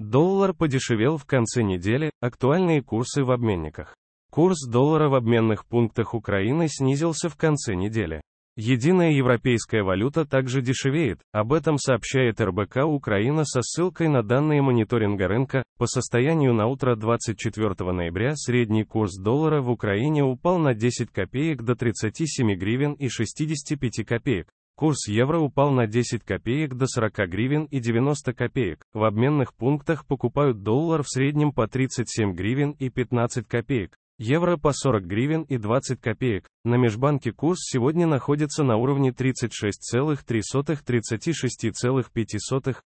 Доллар подешевел в конце недели, актуальные курсы в обменниках. Курс доллара в обменных пунктах Украины снизился в конце недели. Единая европейская валюта также дешевеет, об этом сообщает РБК Украина со ссылкой на данные мониторинга рынка. По состоянию на утро 24 ноября средний курс доллара в Украине упал на 10 копеек до 37 гривен и 65 копеек. Курс евро упал на 10 копеек до 40 гривен и 90 копеек. В обменных пунктах покупают доллар в среднем по 37 гривен и 15 копеек. Евро по 40 гривен и 20 копеек. На межбанке курс сегодня находится на уровне 363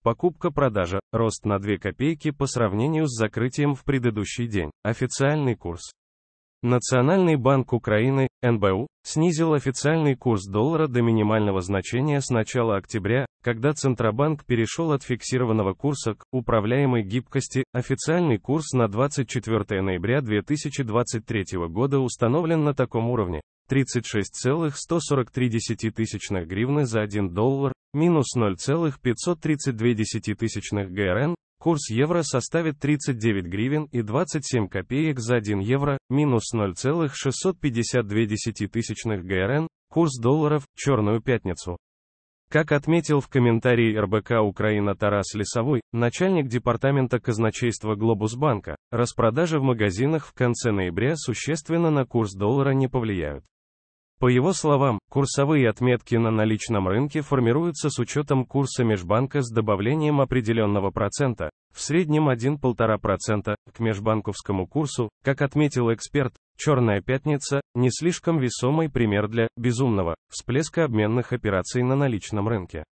Покупка-продажа. Рост на 2 копейки по сравнению с закрытием в предыдущий день. Официальный курс. Национальный банк Украины, НБУ, снизил официальный курс доллара до минимального значения с начала октября, когда Центробанк перешел от фиксированного курса к управляемой гибкости. Официальный курс на 24 ноября 2023 года установлен на таком уровне 36,143 гривны за 1 доллар, минус 0,532 ГРН, Курс евро составит 39 гривен и 27 копеек за 1 евро, минус 0,652 ГРН, курс долларов в «Черную пятницу». Как отметил в комментарии РБК Украина Тарас Лесовой, начальник департамента казначейства Глобусбанка, распродажи в магазинах в конце ноября существенно на курс доллара не повлияют. По его словам, курсовые отметки на наличном рынке формируются с учетом курса межбанка с добавлением определенного процента, в среднем 1-1,5%, к межбанковскому курсу, как отметил эксперт, «Черная пятница» – не слишком весомый пример для «безумного» всплеска обменных операций на наличном рынке.